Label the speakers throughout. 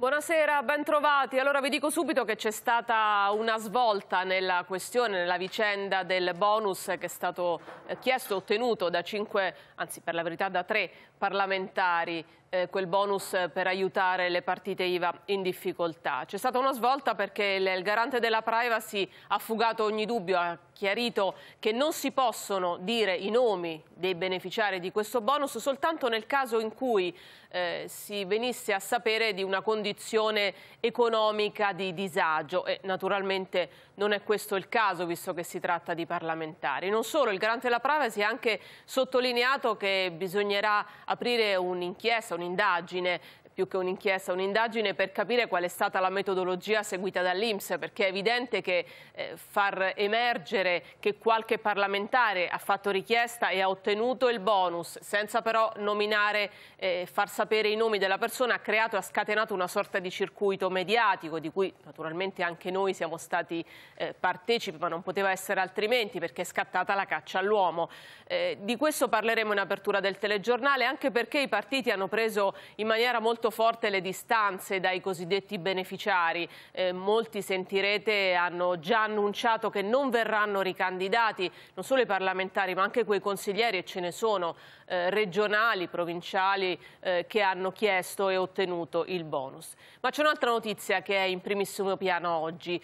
Speaker 1: Buonasera, bentrovati. Allora vi dico subito che c'è stata una svolta nella questione, nella vicenda del bonus che è stato eh, chiesto e ottenuto da cinque, anzi per la verità da tre parlamentari eh, quel bonus per aiutare le partite IVA in difficoltà. C'è stata una svolta perché il garante della privacy ha fugato ogni dubbio, ha chiarito che non si possono dire i nomi dei beneficiari di questo bonus soltanto nel caso in cui eh, si venisse a sapere di una condizione economica di disagio e naturalmente non è questo il caso visto che si tratta di parlamentari. Non solo, il garante della privacy ha anche sottolineato che bisognerà aprire un'inchiesta, un'indagine più che un'inchiesta, un'indagine per capire qual è stata la metodologia seguita dall'Inps, perché è evidente che eh, far emergere che qualche parlamentare ha fatto richiesta e ha ottenuto il bonus, senza però nominare, eh, far sapere i nomi della persona, ha creato e ha scatenato una sorta di circuito mediatico, di cui naturalmente anche noi siamo stati eh, partecipi, ma non poteva essere altrimenti, perché è scattata la caccia all'uomo. Eh, di questo parleremo in apertura del telegiornale, anche perché i partiti hanno preso in maniera molto molto forte le distanze dai cosiddetti beneficiari. Eh, molti, sentirete, hanno già annunciato che non verranno ricandidati non solo i parlamentari ma anche quei consiglieri, e ce ne sono, eh, regionali, provinciali, eh, che hanno chiesto e ottenuto il bonus. Ma c'è un'altra notizia che è in primissimo piano oggi.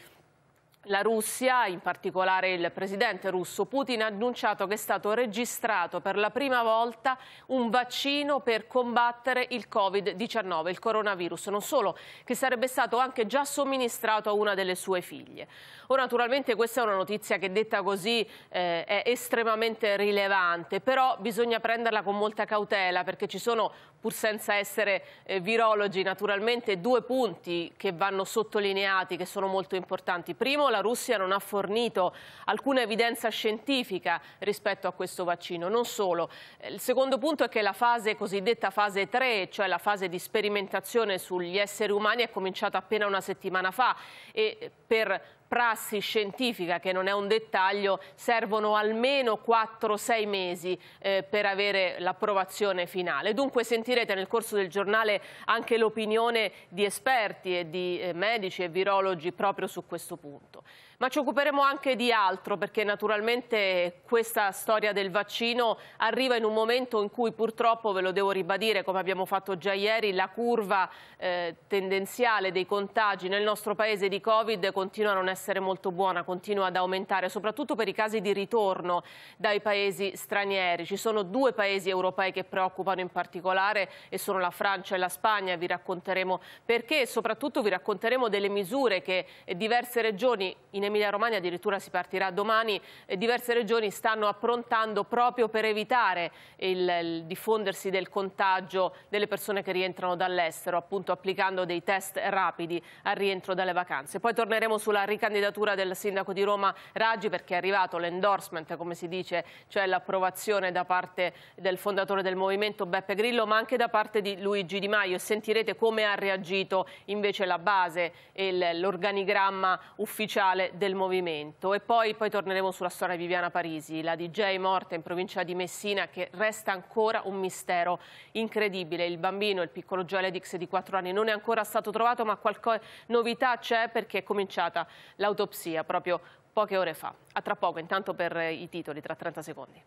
Speaker 1: La Russia, in particolare il presidente russo Putin, ha annunciato che è stato registrato per la prima volta un vaccino per combattere il Covid-19, il coronavirus, non solo, che sarebbe stato anche già somministrato a una delle sue figlie. Ora, naturalmente questa è una notizia che detta così eh, è estremamente rilevante, però bisogna prenderla con molta cautela perché ci sono, pur senza essere eh, virologi, naturalmente due punti che vanno sottolineati, che sono molto importanti. Primo, la Russia non ha fornito alcuna evidenza scientifica rispetto a questo vaccino. Non solo. Il secondo punto è che la fase cosiddetta fase 3, cioè la fase di sperimentazione sugli esseri umani, è cominciata appena una settimana fa e per prassi scientifica, che non è un dettaglio, servono almeno 4-6 mesi eh, per avere l'approvazione finale. Dunque sentirete nel corso del giornale anche l'opinione di esperti e di eh, medici e virologi proprio su questo punto ma ci occuperemo anche di altro perché naturalmente questa storia del vaccino arriva in un momento in cui purtroppo, ve lo devo ribadire come abbiamo fatto già ieri, la curva eh, tendenziale dei contagi nel nostro paese di Covid continua a non essere molto buona, continua ad aumentare, soprattutto per i casi di ritorno dai paesi stranieri. Ci sono due paesi europei che preoccupano in particolare e sono la Francia e la Spagna, vi racconteremo perché e soprattutto vi racconteremo delle misure che diverse regioni in Emilia Emilia Romagna, addirittura si partirà domani, diverse regioni stanno approntando proprio per evitare il, il diffondersi del contagio delle persone che rientrano dall'estero, appunto applicando dei test rapidi al rientro dalle vacanze. Poi torneremo sulla ricandidatura del sindaco di Roma Raggi perché è arrivato l'endorsement, come si dice, cioè l'approvazione da parte del fondatore del movimento Beppe Grillo, ma anche da parte di Luigi Di Maio e sentirete come ha reagito invece la base e l'organigramma ufficiale del movimento e poi, poi torneremo sulla storia di Viviana Parisi, la DJ morta in provincia di Messina che resta ancora un mistero incredibile. Il bambino, il piccolo Joeledix di 4 anni non è ancora stato trovato ma qualche novità c'è perché è cominciata l'autopsia proprio poche ore fa. A tra poco, intanto per i titoli tra 30 secondi.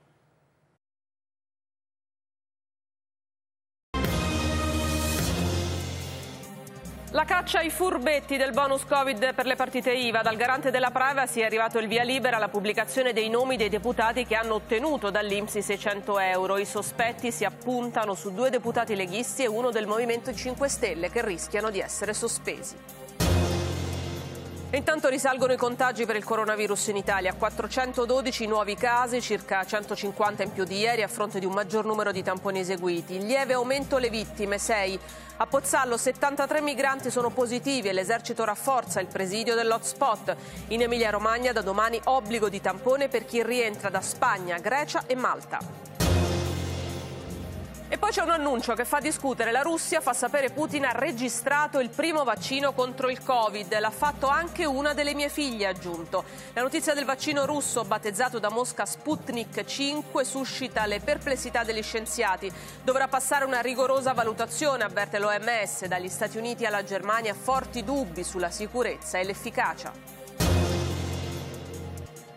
Speaker 1: La caccia ai furbetti del bonus Covid per le partite IVA. Dal garante della privacy è arrivato il via libera alla pubblicazione dei nomi dei deputati che hanno ottenuto dall'Inps 600 euro. I sospetti si appuntano su due deputati leghisti e uno del Movimento 5 Stelle che rischiano di essere sospesi. Intanto risalgono i contagi per il coronavirus in Italia, 412 nuovi casi, circa 150 in più di ieri a fronte di un maggior numero di tamponi eseguiti. Lieve aumento le vittime, 6. A Pozzallo 73 migranti sono positivi e l'esercito rafforza il presidio dell'hotspot. In Emilia Romagna da domani obbligo di tampone per chi rientra da Spagna, Grecia e Malta. E poi c'è un annuncio che fa discutere la Russia, fa sapere Putin ha registrato il primo vaccino contro il Covid, l'ha fatto anche una delle mie figlie, ha aggiunto. La notizia del vaccino russo battezzato da Mosca Sputnik 5 suscita le perplessità degli scienziati. Dovrà passare una rigorosa valutazione, avverte l'OMS, dagli Stati Uniti alla Germania forti dubbi sulla sicurezza e l'efficacia.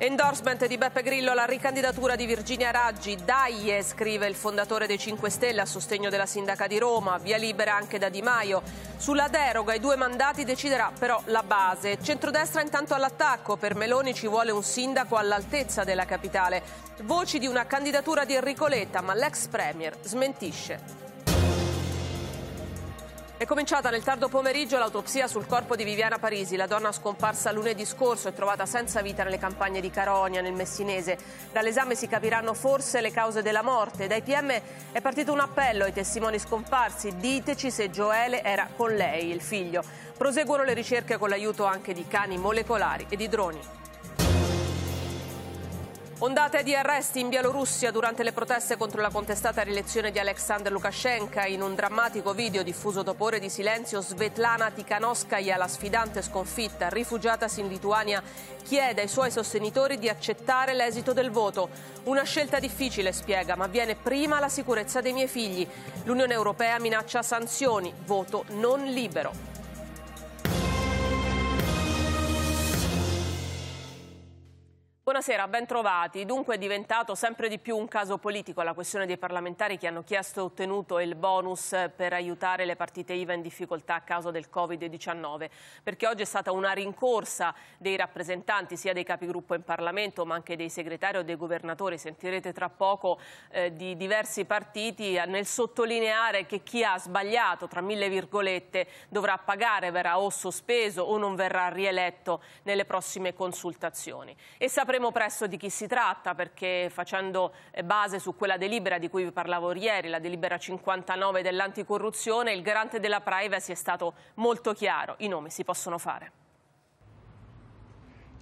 Speaker 1: Endorsement di Beppe Grillo alla ricandidatura di Virginia Raggi. Daie, scrive il fondatore dei 5 Stelle a sostegno della sindaca di Roma. Via libera anche da Di Maio. Sulla deroga i due mandati deciderà però la base. Centrodestra intanto all'attacco. Per Meloni ci vuole un sindaco all'altezza della capitale. Voci di una candidatura di Enrico Letta, ma l'ex premier smentisce. È cominciata nel tardo pomeriggio l'autopsia sul corpo di Viviana Parisi, la donna scomparsa lunedì scorso e trovata senza vita nelle campagne di Caronia, nel Messinese. Dall'esame si capiranno forse le cause della morte. Dai PM è partito un appello ai testimoni scomparsi, diteci se Joele era con lei, il figlio. Proseguono le ricerche con l'aiuto anche di cani molecolari e di droni. Ondate di arresti in Bielorussia durante le proteste contro la contestata rielezione di Aleksandr Lukashenko. In un drammatico video diffuso dopo ore di silenzio, Svetlana Tikhanovskaya, la sfidante sconfitta, rifugiatasi in Lituania, chiede ai suoi sostenitori di accettare l'esito del voto. Una scelta difficile, spiega, ma viene prima la sicurezza dei miei figli. L'Unione Europea minaccia sanzioni, voto non libero. Buonasera, ben trovati. Dunque è diventato sempre di più un caso politico la questione dei parlamentari che hanno chiesto e ottenuto il bonus per aiutare le partite IVA in difficoltà a causa del Covid-19, perché oggi è stata una rincorsa dei rappresentanti, sia dei capigruppo in Parlamento, ma anche dei segretari o dei governatori, sentirete tra poco, eh, di diversi partiti nel sottolineare che chi ha sbagliato, tra mille virgolette, dovrà pagare, verrà o sospeso o non verrà rieletto nelle prossime consultazioni. E sapremo Sapremo presto di chi si tratta perché facendo eh, base su quella delibera di cui vi parlavo ieri, la delibera 59 dell'anticorruzione, il garante della privacy è stato molto chiaro, i nomi si possono fare.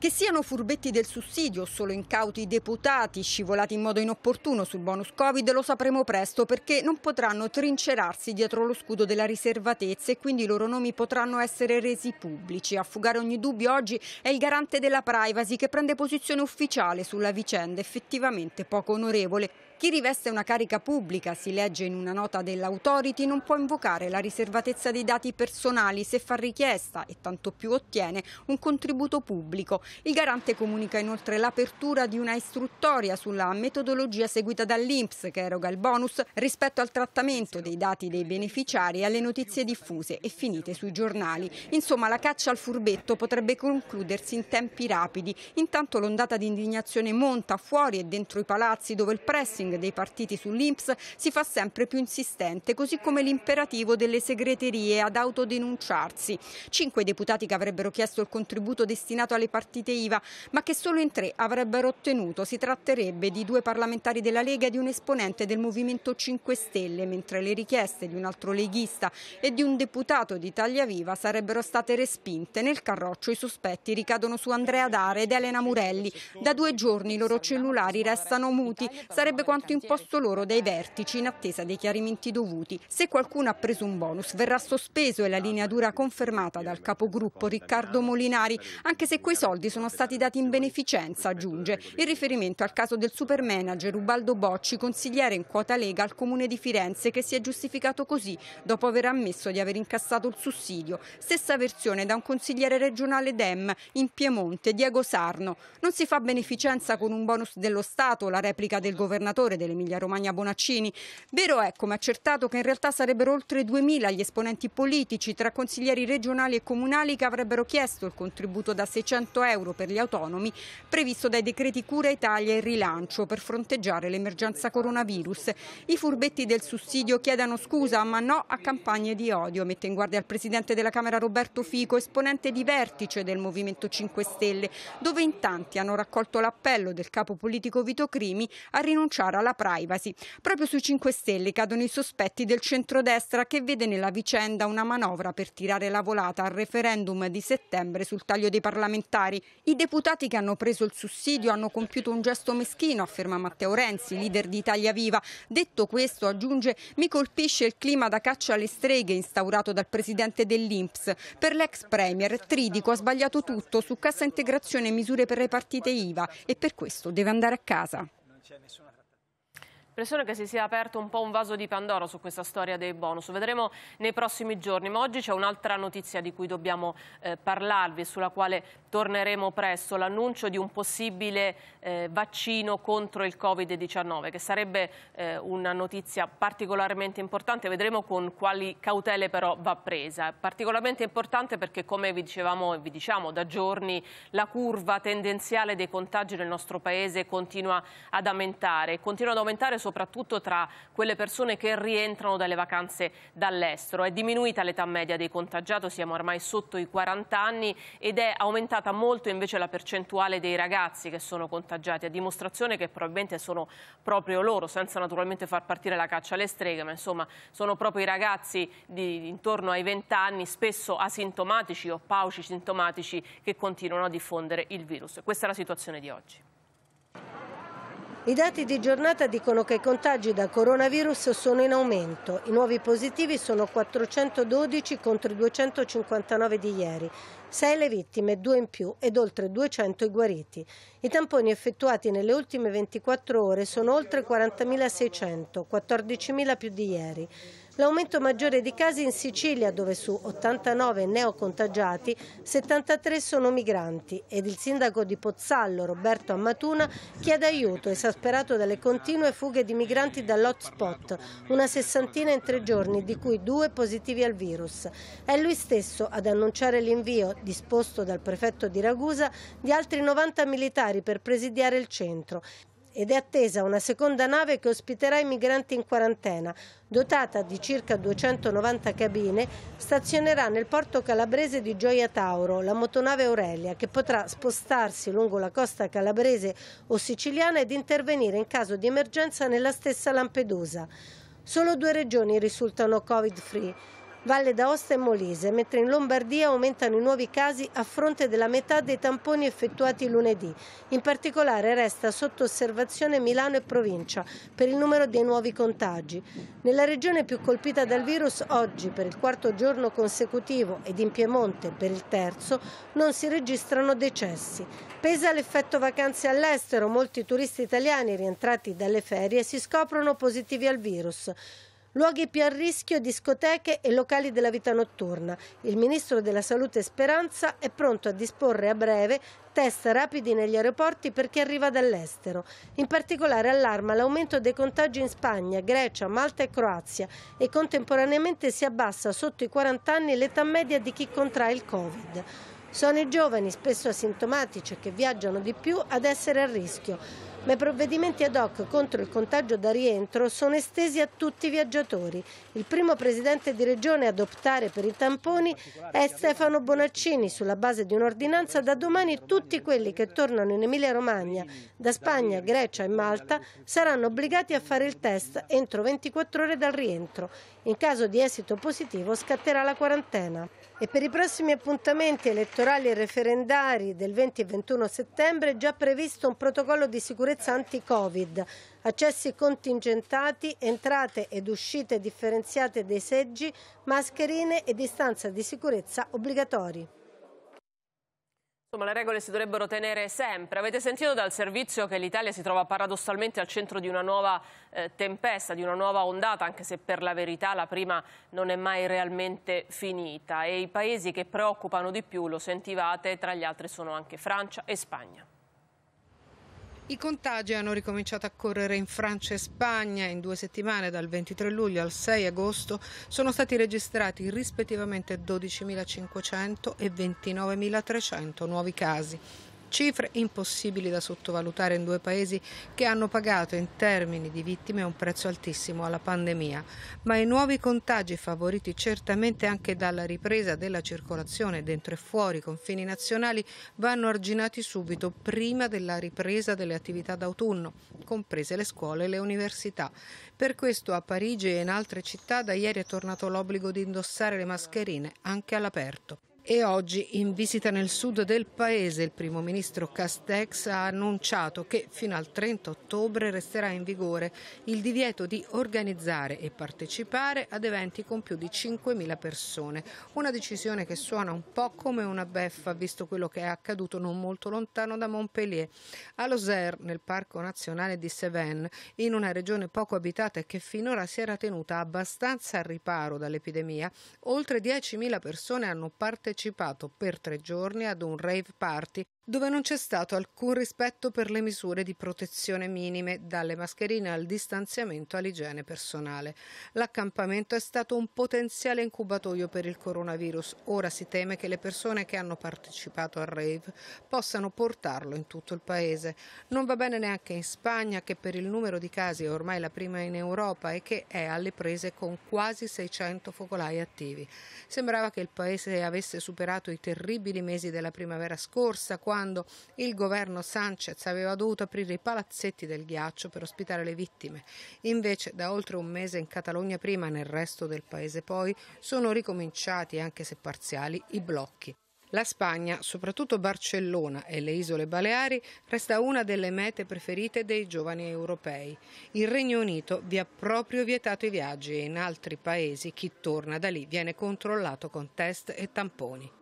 Speaker 1: Che siano
Speaker 2: furbetti del sussidio o solo incauti deputati scivolati in modo inopportuno sul bonus Covid lo sapremo presto perché non potranno trincerarsi dietro lo scudo della riservatezza e quindi i loro nomi potranno essere resi pubblici. A fugare ogni dubbio oggi è il garante della privacy che prende posizione ufficiale sulla vicenda effettivamente poco onorevole. Chi riveste una carica pubblica, si legge in una nota dell'autority, non può invocare la riservatezza dei dati personali se fa richiesta e tanto più ottiene un contributo pubblico. Il garante comunica inoltre l'apertura di una istruttoria sulla metodologia seguita dall'INPS che eroga il bonus rispetto al trattamento dei dati dei beneficiari e alle notizie diffuse e finite sui giornali. Insomma, la caccia al furbetto potrebbe concludersi in tempi rapidi. Intanto l'ondata di indignazione monta fuori e dentro i palazzi dove il pressing rating dei partiti sull'Inps si fa sempre più insistente, così come l'imperativo delle segreterie ad autodenunciarsi. Cinque deputati che avrebbero chiesto il contributo destinato alle partite IVA, ma che solo in tre avrebbero ottenuto. Si tratterebbe di due parlamentari della Lega e di un esponente del Movimento 5 Stelle, mentre le richieste di un altro leghista e di un deputato di Italia Viva sarebbero state respinte. Nel carroccio i sospetti ricadono su Andrea Dare ed Elena Murelli. Da due giorni i loro cellulari restano muti. Sarebbe quando quanto imposto loro dai vertici in attesa dei chiarimenti dovuti. Se qualcuno ha preso un bonus verrà sospeso e la linea dura confermata dal capogruppo Riccardo Molinari, anche se quei soldi sono stati dati in beneficenza, aggiunge, in riferimento al caso del supermanager Ubaldo Bocci, consigliere in quota Lega al Comune di Firenze, che si è giustificato così dopo aver ammesso di aver incassato il sussidio. Stessa versione da un consigliere regionale DEM in Piemonte, Diego Sarno. Non si fa beneficenza con un bonus dello Stato, la replica del governatore governatore dell'Emilia Romagna Bonaccini. Vero è, come accertato, che in realtà sarebbero oltre 2.000 gli esponenti politici, tra consiglieri regionali e comunali che avrebbero chiesto il contributo da 600 euro per gli autonomi previsto dai decreti Cura Italia e Rilancio per fronteggiare l'emergenza coronavirus. I furbetti del sussidio chiedono scusa, ma no a campagne di odio, mette in guardia il presidente della Camera Roberto Fico, esponente di vertice del Movimento 5 Stelle, dove in tanti hanno raccolto l'appello del capo politico Vito Crimi a rinunciare ancora la privacy. Proprio sui 5 Stelle cadono i sospetti del centrodestra che vede nella vicenda una manovra per tirare la volata al referendum di settembre sul taglio dei parlamentari. I deputati che hanno preso il sussidio hanno compiuto un gesto meschino, afferma Matteo Renzi, leader di Italia Viva. Detto questo, aggiunge, mi colpisce il clima da caccia alle streghe instaurato dal presidente dell'Inps. Per l'ex premier Tridico ha sbagliato tutto su cassa integrazione e misure per le partite IVA e per questo deve andare a casa. Non
Speaker 3: c'è
Speaker 1: l'impressione che si sia aperto un po' un vaso di Pandoro su questa storia dei bonus. Vedremo nei prossimi giorni, ma oggi c'è un'altra notizia di cui dobbiamo eh, parlarvi e sulla quale torneremo presto, l'annuncio di un possibile eh, vaccino contro il Covid-19, che sarebbe eh, una notizia particolarmente importante, vedremo con quali cautele però va presa. Particolarmente importante perché come vi dicevamo e vi diciamo da giorni la curva tendenziale dei contagi nel nostro Paese continua ad aumentare, continua ad aumentare soprattutto tra quelle persone che rientrano dalle vacanze dall'estero. È diminuita l'età media dei contagiati, siamo ormai sotto i 40 anni ed è aumentata molto invece la percentuale dei ragazzi che sono contagiati, a dimostrazione che probabilmente sono proprio loro, senza naturalmente far partire la caccia alle streghe, ma insomma sono proprio i ragazzi di, intorno ai 20 anni, spesso asintomatici o pauci sintomatici, che continuano a diffondere il virus. Questa è la situazione di oggi.
Speaker 4: I dati di giornata dicono che i contagi da coronavirus sono in aumento. I nuovi positivi sono 412 contro i 259 di ieri. 6 le vittime, 2 in più ed oltre 200 i guariti. I tamponi effettuati nelle ultime 24 ore sono oltre 40.600, 14.000 più di ieri l'aumento maggiore di casi in Sicilia dove su 89 neocontagiati 73 sono migranti ed il sindaco di Pozzallo Roberto Ammatuna chiede aiuto esasperato dalle continue fughe di migranti dall'hotspot, una sessantina in tre giorni di cui due positivi al virus. È lui stesso ad annunciare l'invio, disposto dal prefetto di Ragusa, di altri 90 militari per presidiare il centro ed è attesa una seconda nave che ospiterà i migranti in quarantena. Dotata di circa 290 cabine, stazionerà nel porto calabrese di Gioia Tauro la motonave Aurelia che potrà spostarsi lungo la costa calabrese o siciliana ed intervenire in caso di emergenza nella stessa Lampedusa. Solo due regioni risultano covid-free. Valle d'Aosta e Molise, mentre in Lombardia aumentano i nuovi casi a fronte della metà dei tamponi effettuati lunedì. In particolare resta sotto osservazione Milano e provincia per il numero dei nuovi contagi. Nella regione più colpita dal virus oggi per il quarto giorno consecutivo ed in Piemonte per il terzo non si registrano decessi. Pesa l'effetto vacanze all'estero, molti turisti italiani rientrati dalle ferie si scoprono positivi al virus. Luoghi più a rischio, discoteche e locali della vita notturna. Il ministro della Salute Speranza è pronto a disporre a breve test rapidi negli aeroporti per chi arriva dall'estero. In particolare allarma l'aumento dei contagi in Spagna, Grecia, Malta e Croazia e contemporaneamente si abbassa sotto i 40 anni l'età media di chi contrae il Covid. Sono i giovani, spesso asintomatici e che viaggiano di più, ad essere a rischio ma i provvedimenti ad hoc contro il contagio da rientro sono estesi a tutti i viaggiatori. Il primo presidente di regione ad optare per i tamponi è Stefano Bonaccini. Sulla base di un'ordinanza da domani tutti quelli che tornano in Emilia-Romagna da Spagna, Grecia e Malta saranno obbligati a fare il test entro 24 ore dal rientro. In caso di esito positivo scatterà la quarantena. E per i prossimi appuntamenti elettorali e referendari del 20 e 21 settembre è già previsto un protocollo di sicurezza anti-Covid, accessi contingentati, entrate ed uscite differenziate dei seggi, mascherine e distanza di sicurezza obbligatori.
Speaker 1: Insomma, le regole si dovrebbero tenere sempre. Avete sentito dal servizio che l'Italia si trova paradossalmente al centro di una nuova eh, tempesta, di una nuova ondata, anche se per la verità la prima non è mai realmente finita. E i paesi che preoccupano di più, lo sentivate, tra gli altri sono anche Francia e Spagna.
Speaker 5: I contagi hanno ricominciato a correre in Francia e Spagna. In due settimane, dal 23 luglio al 6 agosto, sono stati registrati rispettivamente 12.500 e 29.300 nuovi casi. Cifre impossibili da sottovalutare in due paesi che hanno pagato in termini di vittime un prezzo altissimo alla pandemia, ma i nuovi contagi favoriti certamente anche dalla ripresa della circolazione dentro e fuori i confini nazionali vanno arginati subito prima della ripresa delle attività d'autunno, comprese le scuole e le università. Per questo a Parigi e in altre città da ieri è tornato l'obbligo di indossare le mascherine anche all'aperto e oggi in visita nel sud del paese il primo ministro Castex ha annunciato che fino al 30 ottobre resterà in vigore il divieto di organizzare e partecipare ad eventi con più di 5.000 persone. Una decisione che suona un po' come una beffa visto quello che è accaduto non molto lontano da Montpellier. A Lozère, nel Parco Nazionale di Cévennes, in una regione poco abitata e che finora si era tenuta abbastanza al riparo dall'epidemia, oltre 10.000 persone hanno partecipato partecipato per tre giorni ad un rave party dove non c'è stato alcun rispetto per le misure di protezione minime, dalle mascherine al distanziamento all'igiene personale. L'accampamento è stato un potenziale incubatoio per il coronavirus. Ora si teme che le persone che hanno partecipato al rave possano portarlo in tutto il paese. Non va bene neanche in Spagna, che per il numero di casi è ormai la prima in Europa e che è alle prese con quasi 600 focolai attivi. Sembrava che il paese avesse superato i terribili mesi della primavera scorsa, quando quando il governo Sanchez aveva dovuto aprire i palazzetti del ghiaccio per ospitare le vittime. Invece, da oltre un mese in Catalogna prima e nel resto del paese poi, sono ricominciati, anche se parziali, i blocchi. La Spagna, soprattutto Barcellona e le isole Baleari, resta una delle mete preferite dei giovani europei. Il Regno Unito vi ha proprio vietato i viaggi e in altri paesi chi torna da lì viene controllato con test e tamponi.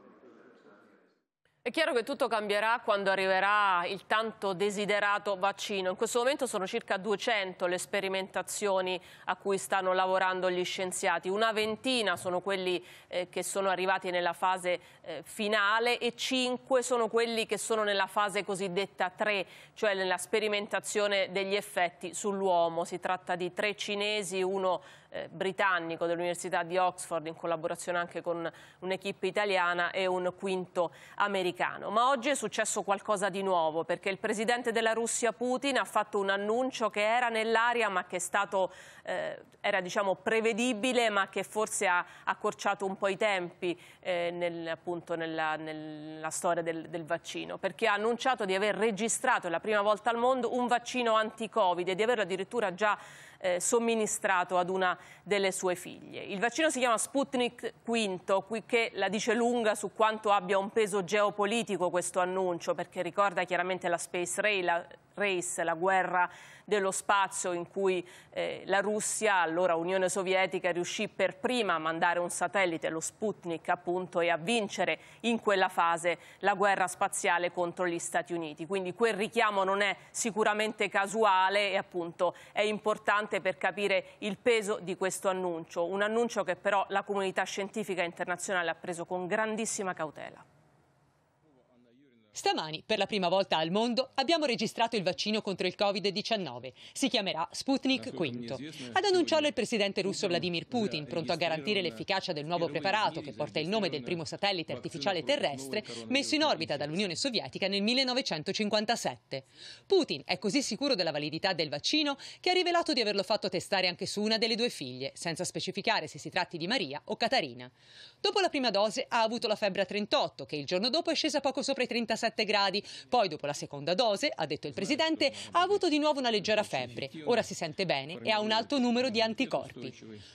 Speaker 1: È chiaro che tutto cambierà quando arriverà il tanto desiderato vaccino. In questo momento sono circa 200 le sperimentazioni a cui stanno lavorando gli scienziati. Una ventina sono quelli eh, che sono arrivati nella fase eh, finale e cinque sono quelli che sono nella fase cosiddetta 3, cioè nella sperimentazione degli effetti sull'uomo. Si tratta di tre cinesi, uno eh, britannico dell'Università di Oxford in collaborazione anche con un'equipe italiana e un quinto americano. Ma oggi è successo qualcosa di nuovo perché il presidente della Russia Putin ha fatto un annuncio che era nell'aria ma che è stato, eh, era diciamo prevedibile ma che forse ha accorciato un po' i tempi eh, nel, appunto nella, nella storia del, del vaccino perché ha annunciato di aver registrato la prima volta al mondo un vaccino anti-covid e di averlo addirittura già eh, somministrato ad una delle sue figlie. Il vaccino si chiama Sputnik V, qui che la dice lunga su quanto abbia un peso geopolitico questo annuncio, perché ricorda chiaramente la Space Rail, la Race, la guerra dello spazio in cui eh, la Russia, allora Unione Sovietica, riuscì per prima a mandare un satellite, lo Sputnik appunto, e a vincere in quella fase la guerra spaziale contro gli Stati Uniti. Quindi quel richiamo non è sicuramente casuale e appunto è importante per capire il peso di questo annuncio, un annuncio che però la comunità scientifica internazionale ha preso con grandissima cautela. Stamani, per la prima volta al
Speaker 6: mondo, abbiamo registrato il vaccino contro il Covid-19. Si chiamerà Sputnik V. Ad annunciarlo il presidente russo Vladimir Putin, eh, pronto a garantire l'efficacia del nuovo preparato che porta il nome del primo satellite artificiale terrestre messo in orbita dall'Unione Sovietica nel 1957. Putin è così sicuro della validità del vaccino che ha rivelato di averlo fatto testare anche su una delle due figlie, senza specificare se si tratti di Maria o Katarina. Dopo la prima dose ha avuto la febbre a 38, che il giorno dopo è scesa poco sopra i 37 37 gradi. Poi, dopo la seconda dose, ha detto il presidente, ha avuto di nuovo una leggera febbre. Ora si sente bene e ha un alto numero di anticorpi.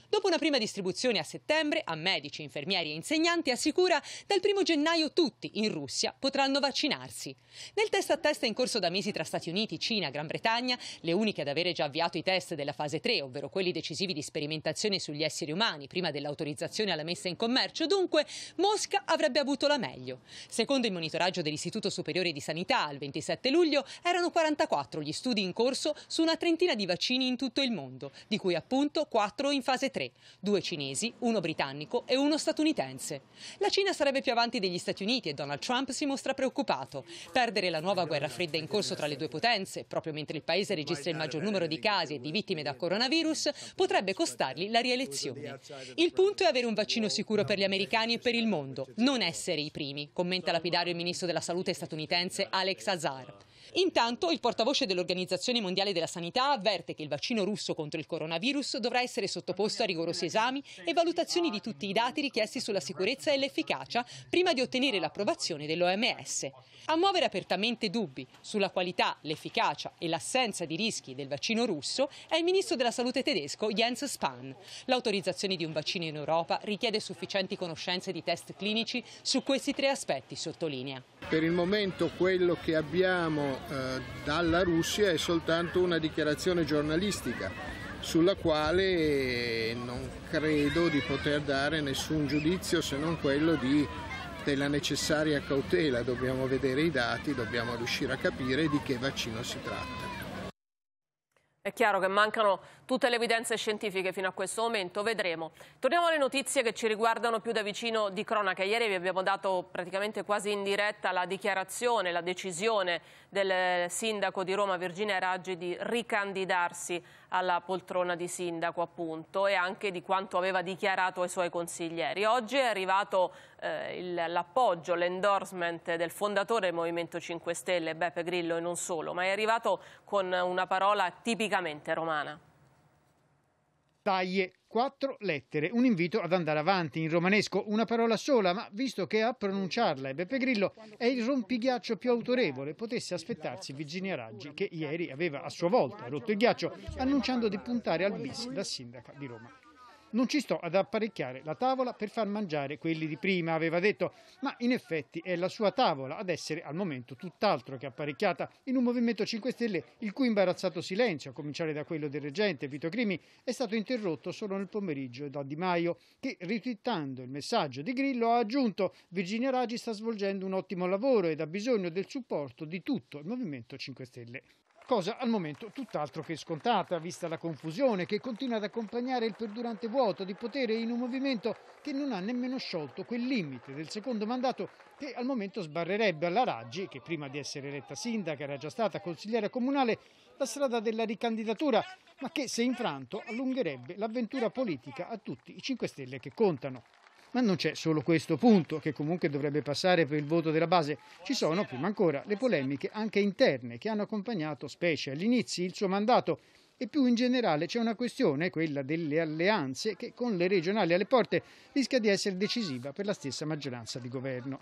Speaker 6: Dopo una prima distribuzione a settembre, a medici, infermieri e insegnanti, assicura dal 1 gennaio tutti in Russia potranno vaccinarsi. Nel test a test in corso da mesi tra Stati Uniti, Cina, Gran Bretagna, le uniche ad avere già avviato i test della fase 3, ovvero quelli decisivi di sperimentazione sugli esseri umani prima dell'autorizzazione alla messa in commercio, dunque Mosca avrebbe avuto la meglio. Secondo il monitoraggio dell'Istituto dell'Istituto Superiore di Sanità al 27 luglio erano 44 gli studi in corso su una trentina di vaccini in tutto il mondo, di cui appunto 4 in fase 3, due cinesi, uno britannico e uno statunitense. La Cina sarebbe più avanti degli Stati Uniti e Donald Trump si mostra preoccupato. Perdere la nuova guerra fredda in corso tra le due potenze, proprio mentre il paese registra il maggior numero di casi e di vittime da coronavirus, potrebbe costargli la rielezione. Il punto è avere un vaccino sicuro per gli americani e per il mondo, non essere i primi, commenta lapidario il ministro della Salute statunitense Alex Azar. Intanto il portavoce dell'Organizzazione Mondiale della Sanità avverte che il vaccino russo contro il coronavirus dovrà essere sottoposto a rigorosi esami e valutazioni di tutti i dati richiesti sulla sicurezza e l'efficacia prima di ottenere l'approvazione dell'OMS. A muovere apertamente dubbi sulla qualità, l'efficacia e l'assenza di rischi del vaccino russo è il ministro della Salute tedesco Jens Spahn. L'autorizzazione di un vaccino in Europa richiede sufficienti conoscenze di test clinici su questi tre aspetti, sottolinea.
Speaker 3: Per il momento quello che abbiamo eh, dalla Russia è soltanto una dichiarazione giornalistica sulla quale non credo di poter dare nessun giudizio se non quello di della necessaria cautela, dobbiamo vedere i dati, dobbiamo riuscire a capire di che vaccino si tratta.
Speaker 1: È chiaro che mancano tutte le evidenze scientifiche fino a questo momento, vedremo. Torniamo alle notizie che ci riguardano più da vicino di cronaca. Ieri vi abbiamo dato praticamente quasi in diretta la dichiarazione, la decisione del sindaco di Roma Virginia Raggi di ricandidarsi alla poltrona di sindaco appunto e anche di quanto aveva dichiarato ai suoi consiglieri. Oggi è arrivato eh, l'appoggio, l'endorsement del fondatore del Movimento 5 Stelle, Beppe Grillo e non solo, ma è arrivato con una parola tipica politicamente romana.
Speaker 3: Taglie, quattro lettere, un invito ad andare avanti in romanesco, una parola sola, ma visto che a pronunciarla è Beppe Grillo, è il rompighiaccio più autorevole, potesse aspettarsi Virginia Raggi, che ieri aveva a sua volta rotto il ghiaccio, annunciando di puntare al bis da sindaca di Roma. Non ci sto ad apparecchiare la tavola per far mangiare quelli di prima, aveva detto, ma in effetti è la sua tavola ad essere al momento tutt'altro che apparecchiata in un Movimento 5 Stelle il cui imbarazzato silenzio, a cominciare da quello del reggente Vito Crimi, è stato interrotto solo nel pomeriggio da Di Maio, che ritwittando il messaggio di Grillo ha aggiunto Virginia Raggi sta svolgendo un ottimo lavoro ed ha bisogno del supporto di tutto il Movimento 5 Stelle cosa al momento tutt'altro che scontata, vista la confusione che continua ad accompagnare il perdurante vuoto di potere in un movimento che non ha nemmeno sciolto quel limite del secondo mandato che al momento sbarrerebbe alla Raggi, che prima di essere eletta sindaca era già stata consigliera comunale, la strada della ricandidatura, ma che se infranto allungherebbe l'avventura politica a tutti i 5 Stelle che contano. Ma non c'è solo questo punto, che comunque dovrebbe passare per il voto della base. Ci sono, prima ancora, le polemiche anche interne che hanno accompagnato, specie all'inizio, il suo mandato. E più in generale c'è una questione, quella delle alleanze, che con le regionali alle porte rischia di essere decisiva per la stessa maggioranza di governo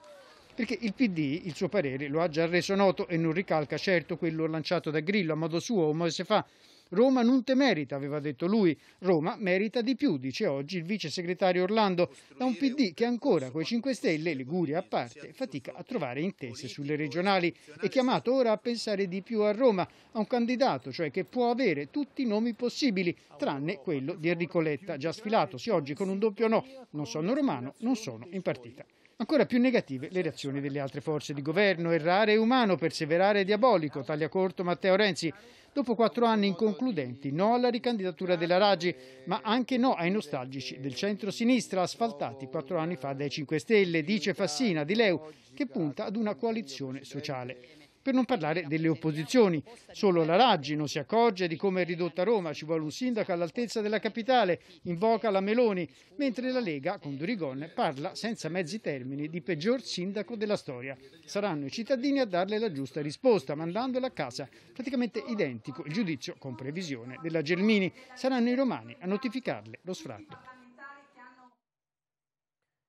Speaker 3: perché il PD il suo parere lo ha già reso noto e non ricalca certo quello lanciato da Grillo a modo suo o mese fa, Roma non te merita, aveva detto lui. Roma merita di più, dice oggi il vice segretario Orlando, da un PD che ancora con i 5 Stelle, Liguria a parte, fatica a trovare intese sulle regionali. È chiamato ora a pensare di più a Roma, a un candidato, cioè che può avere tutti i nomi possibili, tranne quello di Enrico Letta, già sfilatosi oggi con un doppio no. Non sono romano, non sono in partita. Ancora più negative le reazioni delle altre forze di governo. Errare è umano, perseverare è diabolico. Taglia corto Matteo Renzi. Dopo quattro anni inconcludenti, no alla ricandidatura della Raggi, ma anche no ai nostalgici del centro-sinistra asfaltati quattro anni fa dai 5 Stelle, dice Fassina di Leu, che punta ad una coalizione sociale. Per non parlare delle opposizioni, solo la Raggi non si accorge di come è ridotta Roma, ci vuole un sindaco all'altezza della capitale, invoca la Meloni, mentre la Lega con Durigon parla senza mezzi termini di peggior sindaco della storia. Saranno i cittadini a darle la giusta risposta, mandandola a casa, praticamente identico il giudizio con previsione della Germini. Saranno i romani a notificarle lo sfratto.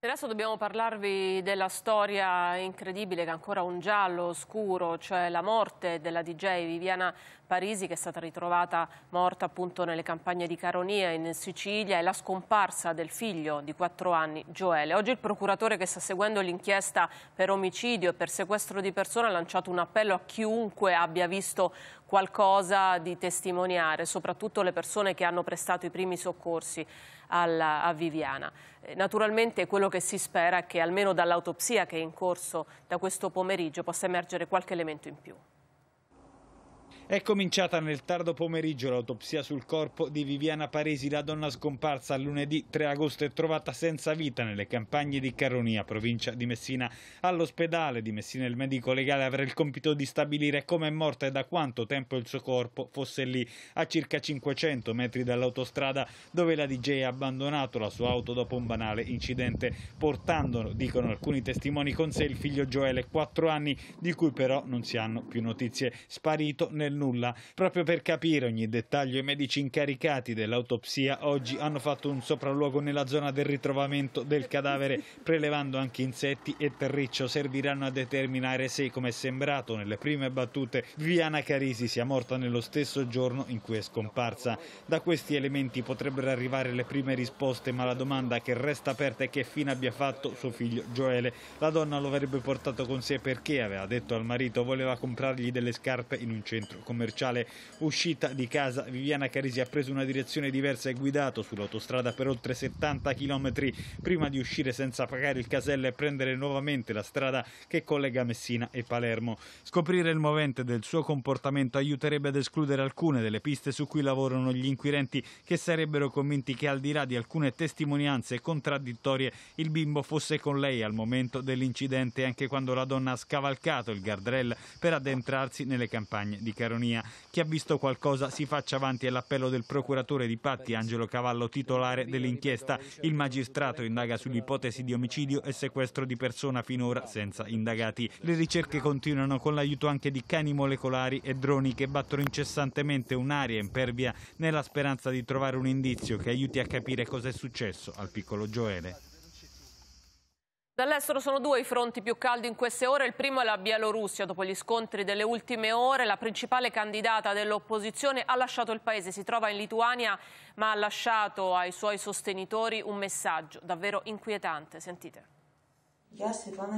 Speaker 1: Adesso dobbiamo parlarvi della storia incredibile che è ancora un giallo scuro, cioè la morte della DJ Viviana Parisi che è stata ritrovata morta appunto nelle campagne di Caronia in Sicilia e la scomparsa del figlio di 4 anni Gioele. Oggi il procuratore che sta seguendo l'inchiesta per omicidio e per sequestro di persona ha lanciato un appello a chiunque abbia visto qualcosa di testimoniare, soprattutto le persone che hanno prestato i primi soccorsi alla, a Viviana. Eh, naturalmente quello che si spera è che almeno dall'autopsia che è in corso da questo pomeriggio possa emergere qualche elemento in più.
Speaker 7: È cominciata nel tardo pomeriggio l'autopsia sul corpo di Viviana Paresi, la donna scomparsa lunedì 3 agosto e trovata senza vita nelle campagne di Caronia, provincia di Messina. All'ospedale di Messina il medico legale avrà il compito di stabilire come è morta e da quanto tempo il suo corpo fosse lì, a circa 500 metri dall'autostrada dove la DJ ha abbandonato la sua auto dopo un banale incidente, portandolo, dicono alcuni testimoni con sé, il figlio Joele, 4 anni, di cui però non si hanno più notizie. Sparito nel nulla. Proprio per capire ogni dettaglio i medici incaricati dell'autopsia oggi hanno fatto un sopralluogo nella zona del ritrovamento del cadavere prelevando anche insetti e terriccio. Serviranno a determinare se, come è sembrato nelle prime battute, Viviana Carisi sia morta nello stesso giorno in cui è scomparsa. Da questi elementi potrebbero arrivare le prime risposte ma la domanda che resta aperta è che fine abbia fatto suo figlio Joele. La donna lo avrebbe portato con sé perché aveva detto al marito voleva comprargli delle scarpe in un centro commerciale uscita di casa Viviana Carisi ha preso una direzione diversa e guidato sull'autostrada per oltre 70 km prima di uscire senza pagare il casello e prendere nuovamente la strada che collega Messina e Palermo. Scoprire il movente del suo comportamento aiuterebbe ad escludere alcune delle piste su cui lavorano gli inquirenti che sarebbero convinti che al di là di alcune testimonianze contraddittorie il bimbo fosse con lei al momento dell'incidente anche quando la donna ha scavalcato il guardrail per addentrarsi nelle campagne di Caronella dell'ironia. Chi ha visto qualcosa si faccia avanti all'appello del procuratore di Patti, Angelo Cavallo, titolare dell'inchiesta. Il magistrato indaga sull'ipotesi di omicidio e sequestro di persona finora senza indagati. Le ricerche continuano con l'aiuto anche di cani molecolari e droni che battono incessantemente un'area impervia nella speranza di trovare un indizio che aiuti a capire cosa è successo al piccolo Joele.
Speaker 1: Dall'estero sono due i fronti più caldi in queste ore. Il primo è la Bielorussia. Dopo gli scontri delle ultime ore, la principale candidata dell'opposizione ha lasciato il paese. Si trova in Lituania, ma ha lasciato ai suoi sostenitori un messaggio davvero inquietante. Sentite.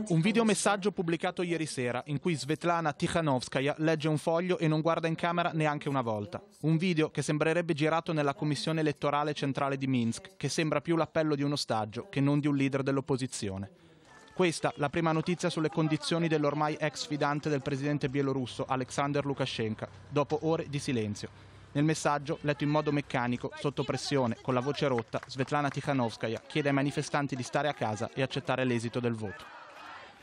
Speaker 8: Un videomessaggio pubblicato ieri sera in cui Svetlana Tikhanovskaya legge un foglio e non guarda in camera neanche una volta. Un video che sembrerebbe girato nella commissione elettorale centrale di Minsk, che sembra più l'appello di un ostaggio che non di un leader dell'opposizione. Questa la prima notizia sulle condizioni dell'ormai ex fidante del presidente bielorusso Alexander Lukashenko, dopo ore di silenzio. Nel messaggio, letto in modo meccanico, sotto pressione, con la voce rotta, Svetlana Tikhanovskaya chiede ai manifestanti di stare a casa e accettare l'esito del voto.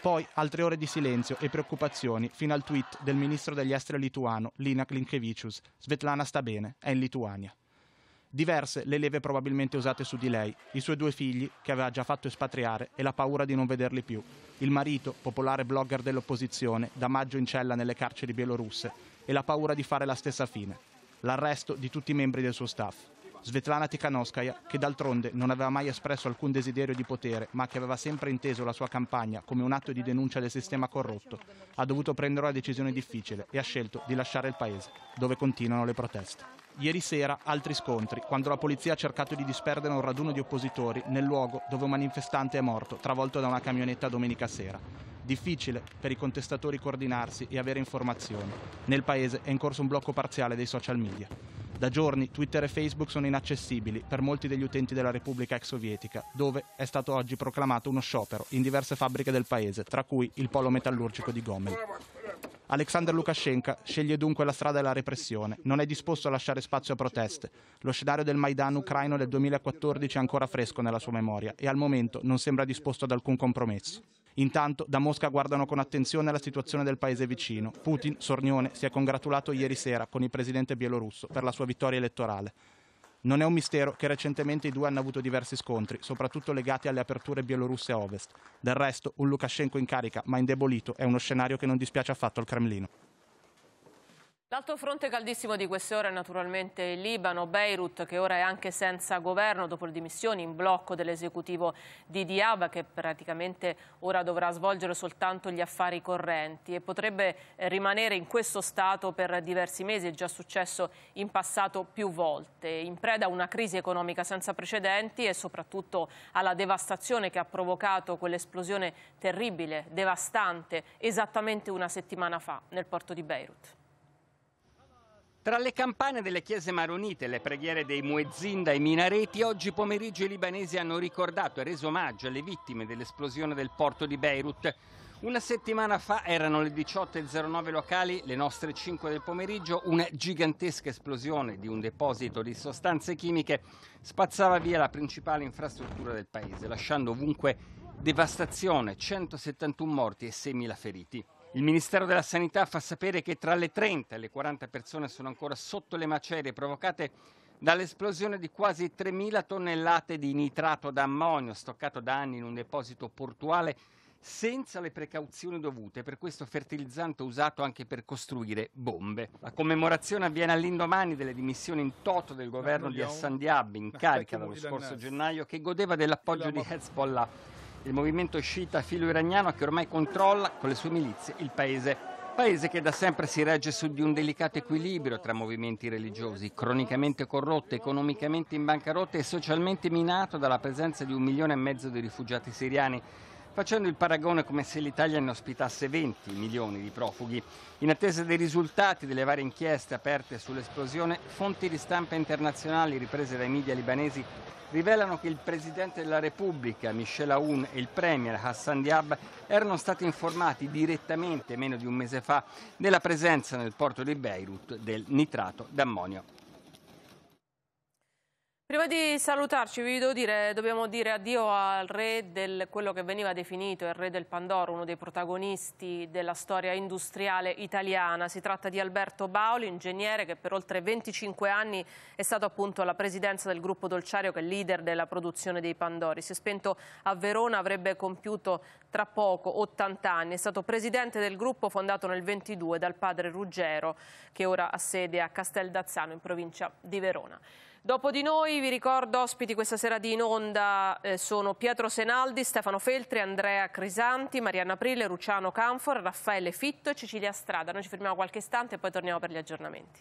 Speaker 8: Poi altre ore di silenzio e preoccupazioni fino al tweet del ministro degli esteri lituano Lina Klinkevicius. Svetlana sta bene, è in Lituania. Diverse le leve probabilmente usate su di lei, i suoi due figli, che aveva già fatto espatriare, e la paura di non vederli più. Il marito, popolare blogger dell'opposizione, da maggio in cella nelle carceri bielorusse, e la paura di fare la stessa fine. L'arresto di tutti i membri del suo staff. Svetlana Tikhanovskaya, che d'altronde non aveva mai espresso alcun desiderio di potere, ma che aveva sempre inteso la sua campagna come un atto di denuncia del sistema corrotto, ha dovuto prendere una decisione difficile e ha scelto di lasciare il paese, dove continuano le proteste. Ieri sera altri scontri, quando la polizia ha cercato di disperdere un raduno di oppositori nel luogo dove un manifestante è morto, travolto da una camionetta domenica sera. Difficile per i contestatori coordinarsi e avere informazioni. Nel paese è in corso un blocco parziale dei social media. Da giorni Twitter e Facebook sono inaccessibili per molti degli utenti della Repubblica ex sovietica, dove è stato oggi proclamato uno sciopero in diverse fabbriche del paese, tra cui il polo metallurgico di Gomel. Alexander Lukashenko sceglie dunque la strada della repressione, non è disposto a lasciare spazio a proteste. Lo scenario del Maidan ucraino del 2014 è ancora fresco nella sua memoria e al momento non sembra disposto ad alcun compromesso. Intanto da Mosca guardano con attenzione la situazione del paese vicino. Putin, sornione, si è congratulato ieri sera con il presidente bielorusso per la sua vittoria elettorale. Non è un mistero che recentemente i due hanno avuto diversi scontri, soprattutto legati alle aperture bielorusse a ovest. Del resto, un Lukashenko in carica ma indebolito è uno scenario che non dispiace affatto al Cremlino.
Speaker 1: L'altro fronte caldissimo di queste ore è naturalmente il Libano, Beirut, che ora è anche senza governo dopo le dimissioni in blocco dell'esecutivo di Diab, che praticamente ora dovrà svolgere soltanto gli affari correnti e potrebbe eh, rimanere in questo stato per diversi mesi, è già successo in passato più volte, in preda a una crisi economica senza precedenti e soprattutto alla devastazione che ha provocato quell'esplosione terribile, devastante, esattamente una settimana fa nel porto di Beirut.
Speaker 9: Tra le campane delle chiese maronite e le preghiere dei muezzin dai minareti, oggi pomeriggio i libanesi hanno ricordato e reso omaggio alle vittime dell'esplosione del porto di Beirut. Una settimana fa erano le 18.09 locali, le nostre 5 del pomeriggio, una gigantesca esplosione di un deposito di sostanze chimiche spazzava via la principale infrastruttura del paese, lasciando ovunque devastazione, 171 morti e 6.000 feriti. Il Ministero della Sanità fa sapere che tra le 30 e le 40 persone sono ancora sotto le macerie provocate dall'esplosione di quasi 3.000 tonnellate di nitrato d'ammonio stoccato da anni in un deposito portuale senza le precauzioni dovute, per questo fertilizzante usato anche per costruire bombe. La commemorazione avviene all'indomani delle dimissioni in toto del governo di Hassan Diab, in carica dallo scorso gennaio, che godeva dell'appoggio di Hezbollah il movimento sciita filo-iraniano che ormai controlla con le sue milizie il paese. Paese che da sempre si regge su di un delicato equilibrio tra movimenti religiosi, cronicamente corrotto, economicamente in bancarotta e socialmente minato dalla presenza di un milione e mezzo di rifugiati siriani facendo il paragone come se l'Italia ne ospitasse 20 milioni di profughi. In attesa dei risultati delle varie inchieste aperte sull'esplosione, fonti di stampa internazionali riprese dai media libanesi rivelano che il Presidente della Repubblica Michel Aoun e il Premier Hassan Diab erano stati informati direttamente meno di un mese fa della presenza nel porto di Beirut del nitrato d'ammonio.
Speaker 1: Prima di salutarci vi devo dire, dobbiamo dire addio al re del quello che veniva definito il re del Pandoro, uno dei protagonisti della storia industriale italiana. Si tratta di Alberto Baoli, ingegnere che per oltre 25 anni è stato appunto alla presidenza del gruppo Dolciario che è leader della produzione dei Pandori. Si è spento a Verona, avrebbe compiuto tra poco 80 anni. È stato presidente del gruppo fondato nel 22 dal padre Ruggero che ora ha sede a Castel d'Azzano in provincia di Verona. Dopo di noi vi ricordo ospiti questa sera di in onda eh, sono Pietro Senaldi, Stefano Feltri, Andrea Crisanti, Marianna Aprile, Luciano Canfor, Raffaele Fitto e Cecilia Strada. Noi ci fermiamo qualche istante e poi torniamo per gli aggiornamenti.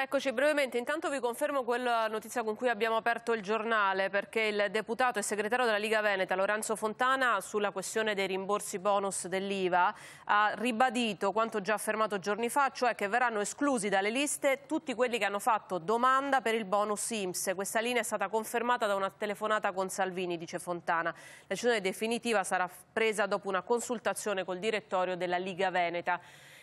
Speaker 1: Eccoci brevemente, intanto vi confermo quella notizia con cui abbiamo aperto il giornale perché il deputato e segretario della Liga Veneta Lorenzo Fontana sulla questione dei rimborsi bonus dell'IVA ha ribadito quanto già affermato giorni fa, cioè che verranno esclusi dalle liste tutti quelli che hanno fatto domanda per il bonus IMS. Questa linea è stata confermata da una telefonata con Salvini, dice Fontana. La decisione definitiva sarà presa dopo una consultazione col direttorio della Liga Veneta.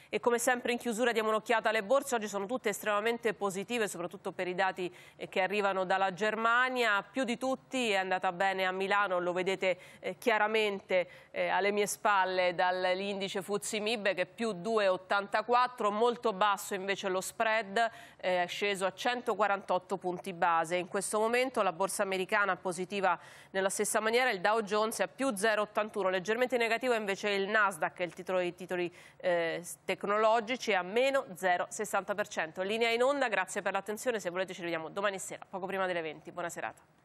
Speaker 1: E come sempre in chiusura diamo un'occhiata alle borse, oggi sono tutte estremamente positive, soprattutto per i dati eh, che arrivano dalla Germania, più di tutti è andata bene a Milano, lo vedete eh, chiaramente eh, alle mie spalle dall'indice Fuzzi Mib che è più 2,84, molto basso invece lo spread, è sceso a 148 punti base. In questo momento la borsa americana positiva nella stessa maniera, il Dow Jones è a più 0,81, leggermente negativo invece il Nasdaq, il titolo dei titoli eh, tecnologici tecnologici a meno 0,60%. Linea in onda, grazie per l'attenzione, se volete ci vediamo domani sera, poco prima delle 20. Buona serata.